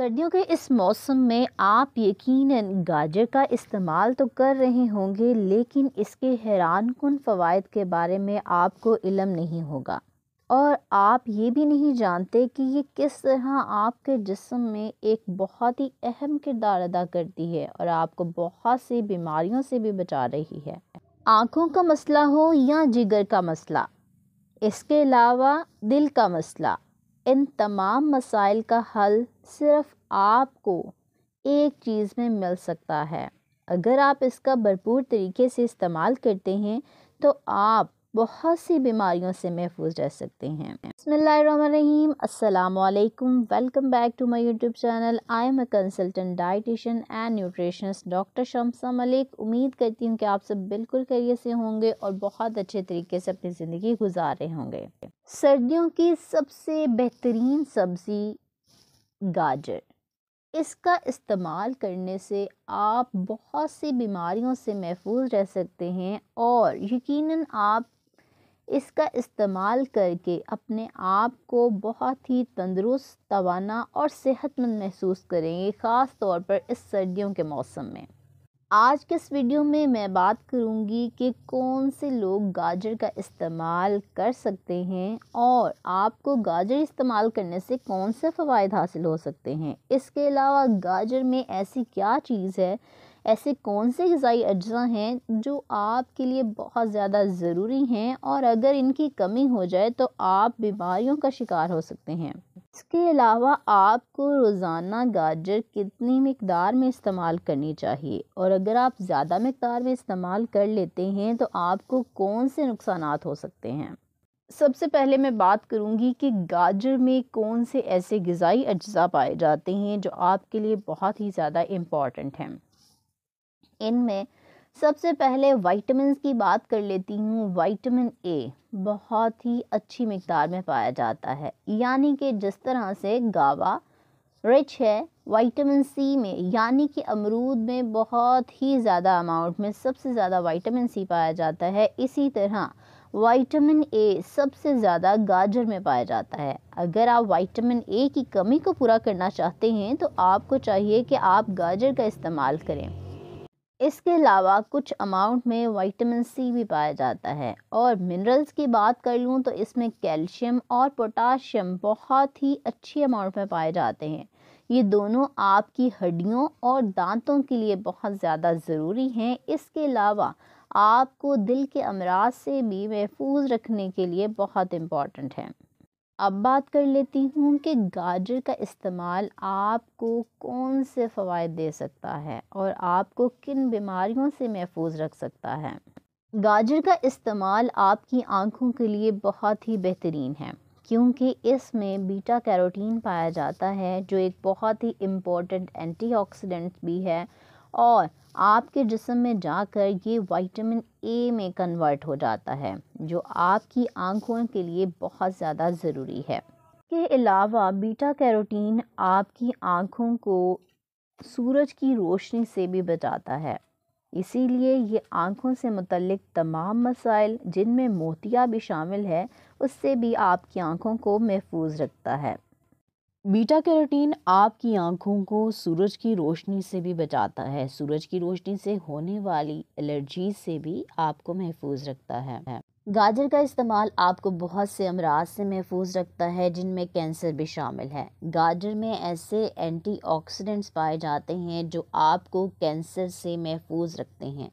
सर्दियों के इस मौसम में आप यकीनन गाजर का इस्तेमाल तो कर रहे होंगे लेकिन इसके हैरान कन फ़वाद के बारे में आपको इलम नहीं होगा और आप ये भी नहीं जानते कि ये किस तरह आपके जिसम में एक बहुत ही अहम किरदार अदा करती है और आपको बहुत सी बीमारियों से भी बचा रही है आँखों का मसला हो या जिगर का मसला इसके अलावा दिल का मसला इन तमाम मसाइल का हल सिर्फ आपको एक चीज़ में मिल सकता है अगर आप इसका भरपूर तरीके से इस्तेमाल करते हैं तो आप बहुत सी बीमारियों से महफूज रह सकते हैं बसमीम अल्लाम welcome back to my YouTube channel I am a consultant dietitian and nutritionist doctor Shamsa Malik उम्मीद करती हूँ कि आप सब बिल्कुल करियर से होंगे और बहुत अच्छे तरीके से अपनी ज़िंदगी गुजार रहे होंगे सर्दियों की सबसे बेहतरीन सब्ज़ी गाजर इसका इस्तेमाल करने से आप बहुत सी बीमारियों से महफूज रह सकते हैं और यकीनन आप इसका इस्तेमाल करके अपने आप को बहुत ही तंदुरुस्त तवाना और सेहतमंद महसूस करेंगे ख़ास तौर पर इस सर्दियों के मौसम में आज के इस वीडियो में मैं बात करूंगी कि कौन से लोग गाजर का इस्तेमाल कर सकते हैं और आपको गाजर इस्तेमाल करने से कौन से फ़वाद हासिल हो सकते हैं इसके अलावा गाजर में ऐसी क्या चीज़ है ऐसे कौन से गज़ाई अज्जा हैं जो आपके लिए बहुत ज़्यादा ज़रूरी हैं और अगर इनकी कमी हो जाए तो आप बीमारियों का शिकार हो सकते हैं इसके अलावा आपको रोज़ाना गाजर कितनी मकदार में इस्तेमाल करनी चाहिए और अगर आप ज़्यादा मकदार में इस्तेमाल कर लेते हैं तो आपको कौन से नुकसान हो सकते हैं सबसे पहले मैं बात करूंगी कि गाजर में कौन से ऐसे गज़ाई अज्जा पाए जाते हैं जो आपके लिए बहुत ही ज़्यादा इम्पॉर्टेंट हैं इनमें सबसे पहले वाइटमिन की बात कर लेती हूँ वाइटमिन ए बहुत ही अच्छी मकदार में पाया जाता है यानी कि जिस तरह से गावा रिच है वाइटामिन सी में यानी कि अमरूद में बहुत ही ज़्यादा अमाउंट में सबसे ज़्यादा वाइटामिन सी पाया जाता है इसी तरह वाइटामिन ए सबसे ज़्यादा गाजर में पाया जाता है अगर आप वाइटामिन ए की कमी को पूरा करना चाहते हैं तो आपको चाहिए कि आप गाजर का इस्तेमाल करें इसके अलावा कुछ अमाउंट में वाइटमिन सी भी पाया जाता है और मिनरल्स की बात कर लूँ तो इसमें कैल्शियम और पोटाशियम बहुत ही अच्छी अमाउंट में पाए जाते हैं ये दोनों आपकी हड्डियों और दांतों के लिए बहुत ज़्यादा ज़रूरी हैं इसके अलावा आपको दिल के अमराज से भी महफूज रखने के लिए बहुत इम्पॉर्टेंट हैं अब बात कर लेती हूँ कि गाजर का इस्तेमाल आपको कौन से फ़वाद दे सकता है और आपको किन बीमारियों से महफूज रख सकता है गाजर का इस्तेमाल आपकी आँखों के लिए बहुत ही बेहतरीन है क्योंकि इसमें बीटा कैरोटीन पाया जाता है जो एक बहुत ही इम्पोर्टेंट एंटीऑक्सीडेंट भी है और आपके जिसम में जाकर ये विटामिन ए में कन्वर्ट हो जाता है जो आपकी आंखों के लिए बहुत ज़्यादा ज़रूरी है के अलावा बीटा कैरोटीन आपकी आंखों को सूरज की रोशनी से भी बचाता है इसीलिए ये आंखों से मुतलक तमाम मसाइल जिनमें मोतिया भी शामिल है उससे भी आपकी आंखों को महफूज रखता है बीटा कैरोटीन आपकी आंखों को सूरज की रोशनी से भी बचाता है सूरज की रोशनी से होने वाली एलर्जी से भी आपको महफूज रखता है गाजर का इस्तेमाल आपको बहुत से अमराज से महफूज रखता है जिनमें कैंसर भी शामिल है गाजर में ऐसे एंटीऑक्सीडेंट्स पाए जाते हैं जो आपको कैंसर से महफूज रखते हैं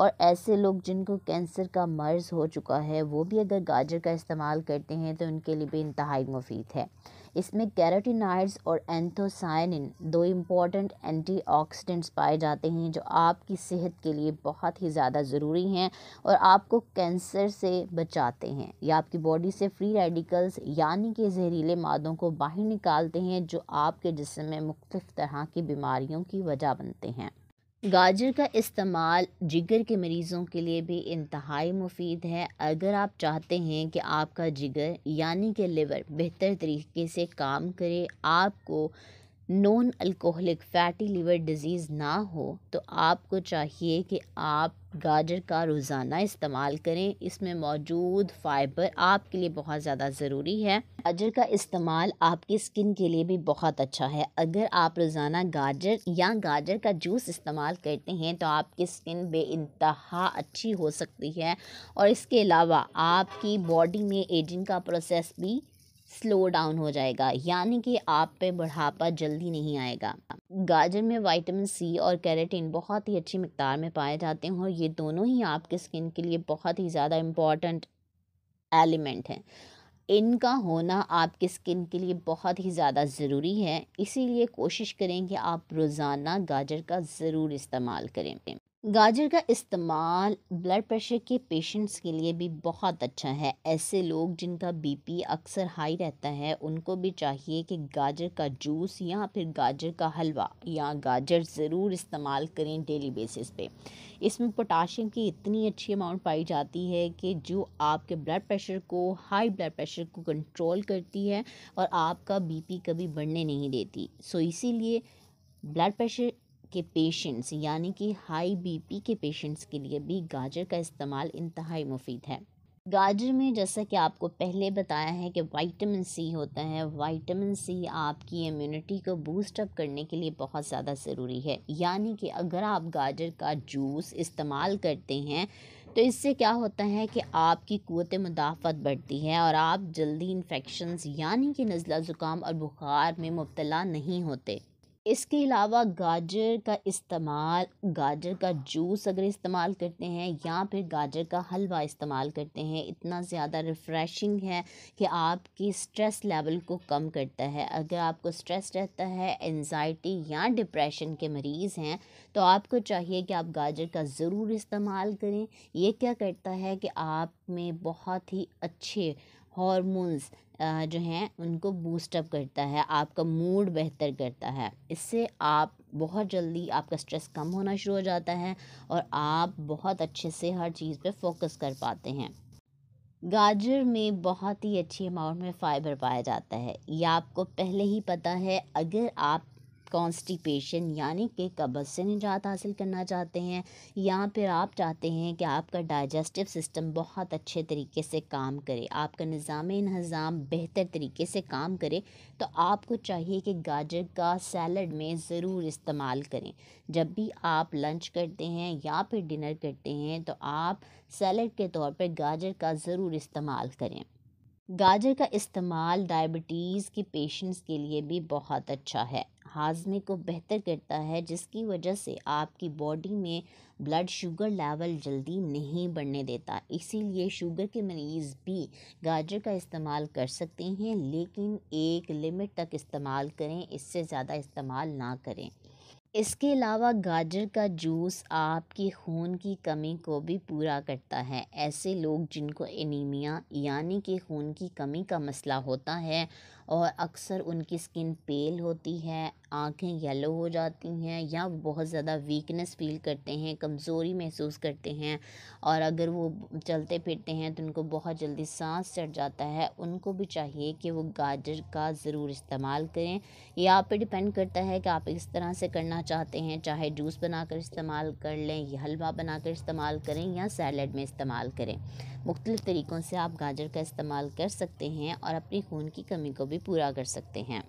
और ऐसे लोग जिनको कैंसर का मर्ज़ हो चुका है वो भी अगर गाजर का इस्तेमाल करते हैं तो उनके लिए भी इंतहाई मुफीद है इसमें कैरोटीनाइड्स और एंथोसाइनिन दो इम्पॉर्टेंट एंटीऑक्सीडेंट्स पाए जाते हैं जो आपकी सेहत के लिए बहुत ही ज़्यादा ज़रूरी हैं और आपको कैंसर से बचाते हैं या आपकी बॉडी से फ्री रेडिकल्स यानी कि जहरीले मादों को बाहर निकालते हैं जो आपके जिसम में मुख्तफ तरह की बीमारियों की वजह बनते हैं गाजर का इस्तेमाल जिगर के मरीज़ों के लिए भी इंतहाई मुफीद है अगर आप चाहते हैं कि आपका जिगर यानी कि लिवर बेहतर तरीके से काम करे आपको non alcoholic fatty liver disease ना हो तो आपको चाहिए कि आप गाजर का रोज़ाना इस्तेमाल करें इसमें मौजूद फ़ाइबर आपके लिए बहुत ज़्यादा ज़रूरी है गाजर का इस्तेमाल आपकी स्किन के लिए भी बहुत अच्छा है अगर आप रोज़ाना गाजर या गाजर का जूस इस्तेमाल करते हैं तो आपकी स्किन बे अच्छी हो सकती है और इसके अलावा आपकी बॉडी में एजिंग का प्रोसेस भी स्लो डाउन हो जाएगा यानी कि आप पे बढ़ापा जल्दी नहीं आएगा गाजर में विटामिन सी और कैरेटिन बहुत ही अच्छी मकदार में पाए जाते हैं और ये दोनों ही आपके स्किन के लिए बहुत ही ज़्यादा इम्पॉर्टेंट एलिमेंट हैं इनका होना आपके स्किन के लिए बहुत ही ज़्यादा ज़रूरी है इसीलिए कोशिश करें कि आप रोज़ाना गाजर का ज़रूर इस्तेमाल करें गाजर का इस्तेमाल ब्लड प्रेशर के पेशेंट्स के लिए भी बहुत अच्छा है ऐसे लोग जिनका बीपी अक्सर हाई रहता है उनको भी चाहिए कि गाजर का जूस या फिर गाजर का हलवा या गाजर ज़रूर इस्तेमाल करें डेली बेसिस पे इसमें पोटाशियम की इतनी अच्छी अमाउंट पाई जाती है कि जो आपके ब्लड प्रेशर को हाई ब्लड प्रेशर को कंट्रोल करती है और आपका बी कभी बढ़ने नहीं देती सो इसीलिए ब्लड प्रेशर के पेशेंट्स यानी कि हाई बीपी के पेशेंट्स के लिए भी गाजर का इस्तेमाल इंतहाई मुफीद है गाजर में जैसा कि आपको पहले बताया है कि वाइटामिन सी होता है वाइटामिन सी आपकी इम्यूनिटी को बूस्ट अप करने के लिए बहुत ज़्यादा ज़रूरी है यानी कि अगर आप गाजर का जूस इस्तेमाल करते हैं तो इससे क्या होता है कि आपकी क़वत मुदाफ़त बढ़ती है और आप जल्दी इन्फेक्शन यानी कि नज़ला ज़ुकाम और बुखार में मुबतला नहीं होते इसके अलावा गाजर का इस्तेमाल गाजर का जूस अगर इस्तेमाल करते हैं या फिर गाजर का हलवा इस्तेमाल करते हैं इतना ज़्यादा रिफ़्रेशिंग है कि आपकी स्ट्रेस लेवल को कम करता है अगर आपको स्ट्रेस रहता है एनजाइटी या डिप्रेशन के मरीज़ हैं तो आपको चाहिए कि आप गाजर का ज़रूर इस्तेमाल करें ये क्या करता है कि आप में बहुत ही अच्छे हॉर्मोन्स जो हैं उनको बूस्टअप करता है आपका मूड बेहतर करता है इससे आप बहुत जल्दी आपका स्ट्रेस कम होना शुरू हो जाता है और आप बहुत अच्छे से हर चीज़ पे फोकस कर पाते हैं गाजर में बहुत ही अच्छी अमाउंट में फ़ाइबर पाया जाता है यह आपको पहले ही पता है अगर आप कॉन्स्टिपेशन यानी कि कब्ज़ से निजात हासिल करना चाहते हैं या फिर आप चाहते हैं कि आपका डाइजेस्टिव सिस्टम बहुत अच्छे तरीके से काम करे आपका निज़ाम इन्हज़ाम बेहतर तरीके से काम करे तो आपको चाहिए कि गाजर का सैलड में ज़रूर इस्तेमाल करें जब भी आप लंच करते हैं या फिर डिनर करते हैं तो आप सैलड के तौर पर गाजर का ज़रूर इस्तेमाल करें गाजर का इस्तेमाल डायबिटीज़ के पेशेंट्स के लिए भी बहुत अच्छा है हाज़मे को बेहतर करता है जिसकी वजह से आपकी बॉडी में ब्लड शुगर लेवल जल्दी नहीं बढ़ने देता इसीलिए शुगर के मरीज़ भी गाजर का इस्तेमाल कर सकते हैं लेकिन एक लिमिट तक इस्तेमाल करें इससे ज़्यादा इस्तेमाल ना करें इसके अलावा गाजर का जूस आपके खून की कमी को भी पूरा करता है ऐसे लोग जिनको एनीमिया यानी कि खून की कमी का मसला होता है और अक्सर उनकी स्किन पेल होती है आँखें येलो हो जाती हैं या बहुत ज़्यादा वीकनेस फील करते हैं कमज़ोरी महसूस करते हैं और अगर वो चलते फिरते हैं तो उनको बहुत जल्दी सांस चढ़ जाता है उनको भी चाहिए कि वो गाजर का ज़रूर इस्तेमाल करें यह आप पर डिपेंड करता है कि आप इस तरह से करना चाहते हैं चाहे जूस बनाकर इस्तेमाल कर लें या हलवा बनाकर इस्तेमाल करें या सैलड में इस्तेमाल करें मुख्तलिफ़ तरीक़ों से आप गाजर का इस्तेमाल कर सकते हैं और अपनी खून की कमी को भी पूरा कर सकते हैं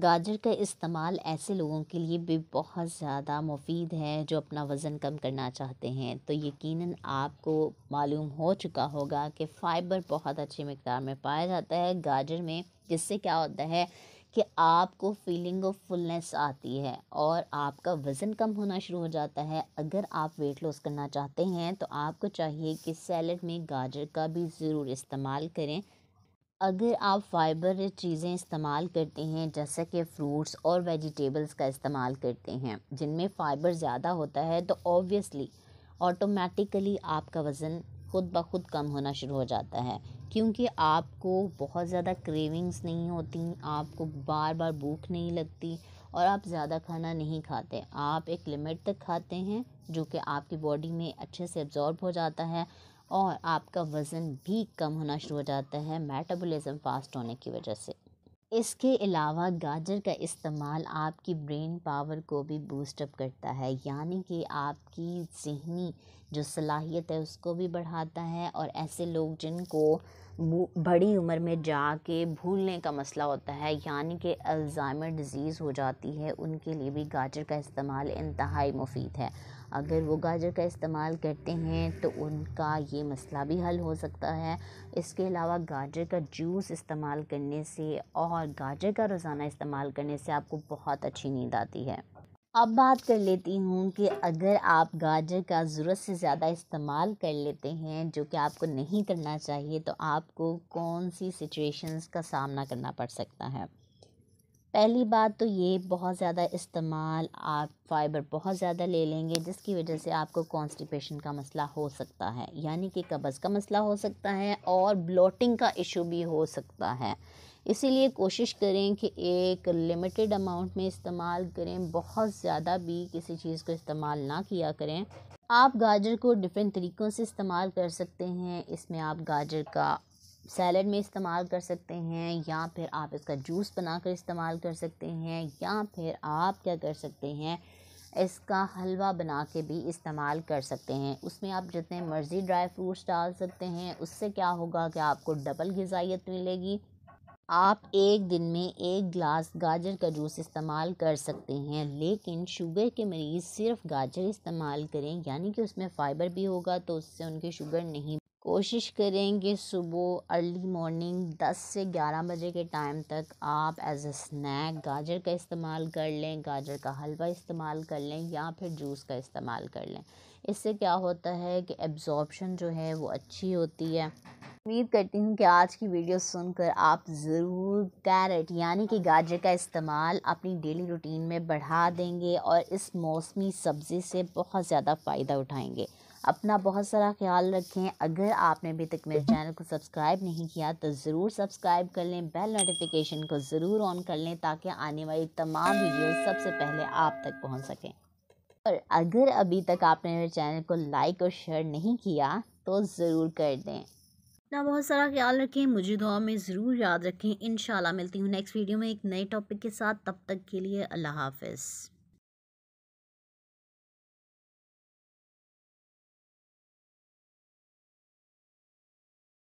गाजर का इस्तेमाल ऐसे लोगों के लिए भी बहुत ज़्यादा मुफीद है जो अपना वज़न कम करना चाहते हैं तो यकीनन आपको मालूम हो चुका होगा कि फ़ाइबर बहुत अच्छी मकदार में पाया जाता है गाजर में जिससे क्या होता है कि आपको फीलिंग ऑफ फुलनेस आती है और आपका वज़न कम होना शुरू हो जाता है अगर आप वेट लॉस करना चाहते हैं तो आपको चाहिए कि सैलड में गाजर का भी ज़रूर इस्तेमाल करें अगर आप फ़ाइबर चीज़ें इस्तेमाल करते हैं जैसे कि फ्रूट्स और वेजिटेबल्स का इस्तेमाल करते हैं जिनमें फ़ाइबर ज़्यादा होता है तो ऑब्वियसली ऑटोमेटिकली आपका वज़न ख़ुद ब खुद कम होना शुरू हो जाता है क्योंकि आपको बहुत ज़्यादा क्रेविंग्स नहीं होती आपको बार बार भूख नहीं लगती और आप ज़्यादा खाना नहीं खाते आप एक लिमिट तक खाते हैं जो कि आपकी बॉडी में अच्छे से एब्जॉर्ब हो जाता है और आपका वज़न भी कम होना शुरू हो जाता है मेटाबॉलिज्म फास्ट होने की वजह से इसके अलावा गाजर का इस्तेमाल आपकी ब्रेन पावर को भी बूस्टअप करता है यानी कि आपकी जहनी जो सलाहियत है उसको भी बढ़ाता है और ऐसे लोग जिनको बड़ी उम्र में जाके भूलने का मसला होता है यानी कि अल्ज़ाइमर डिज़ीज़ हो जाती है उनके लिए भी गाजर का इस्तेमाल इंतहाई मुफीद है अगर वो गाजर का इस्तेमाल करते हैं तो उनका ये मसला भी हल हो सकता है इसके अलावा गाजर का जूस इस्तेमाल करने से और गाजर का रोज़ाना इस्तेमाल करने से आपको बहुत अच्छी नींद आती है अब बात कर लेती हूँ कि अगर आप गाजर का ज़रूरत से ज़्यादा इस्तेमाल कर लेते हैं जो कि आपको नहीं करना चाहिए तो आपको कौन सी सिचुएशंस का सामना करना पड़ सकता है पहली बात तो ये बहुत ज़्यादा इस्तेमाल आप फाइबर बहुत ज़्यादा ले लेंगे जिसकी वजह से आपको कॉन्स्टिपेशन का मसला हो सकता है यानी कि कब्ज़ का मसला हो सकता है और ब्लोटिंग का इशू भी हो सकता है इसीलिए कोशिश करें कि एक लिमिटेड अमाउंट में इस्तेमाल करें बहुत ज़्यादा भी किसी चीज़ को इस्तेमाल ना किया करें आप गाजर को डिफरेंट तरीक़ों से इस्तेमाल कर सकते हैं इसमें आप गाजर का सैलड में इस्तेमाल कर सकते हैं या फिर आप इसका जूस बनाकर इस्तेमाल कर सकते हैं या फिर आप क्या कर सकते हैं इसका हलवा बना के भी इस्तेमाल कर सकते हैं उसमें आप जितने मर्ज़ी ड्राई फ्रूट्स डाल सकते हैं उससे क्या होगा कि आपको डबल गजाइत मिलेगी आप एक दिन में एक गिलास गाजर का जूस इस्तेमाल कर सकते हैं लेकिन शुगर के मरीज़ सिर्फ गाजर इस्तेमाल करें यानी कि उसमें फ़ाइबर भी होगा तो उससे उनकी शुगर नहीं कोशिश करें कि सुबह अर्ली मॉर्निंग 10 से 11 बजे के टाइम तक आप एज अ स्नैक गाजर का इस्तेमाल कर लें गाजर का हलवा इस्तेमाल कर लें या फिर जूस का इस्तेमाल कर लें इससे क्या होता है कि एब्जॉर्बशन जो है वो अच्छी होती है उम्मीद करती हूँ कि आज की वीडियो सुनकर आप ज़रूर कैरेट यानी कि गाजर का इस्तेमाल अपनी डेली रूटीन में बढ़ा देंगे और इस मौसमी सब्ज़ी से बहुत ज़्यादा फ़ायदा उठाएंगे अपना बहुत सारा ख्याल रखें अगर आपने अभी तक मेरे चैनल को सब्सक्राइब नहीं किया तो ज़रूर सब्सक्राइब कर लें बेल नोटिफिकेशन को ज़रूर ऑन कर लें ताकि आने वाली तमाम वीडियो सबसे पहले आप तक पहुँच सकें और अगर अभी तक आपने मेरे चैनल को लाइक और शेयर नहीं किया तो ज़रूर कर दें अपना बहुत सारा ख्याल रखें मुझे दुआ में ज़रूर याद रखें इन मिलती हूँ नेक्स्ट वीडियो में एक नए टॉपिक के साथ तब तक के लिए अल्लाह हाफिज़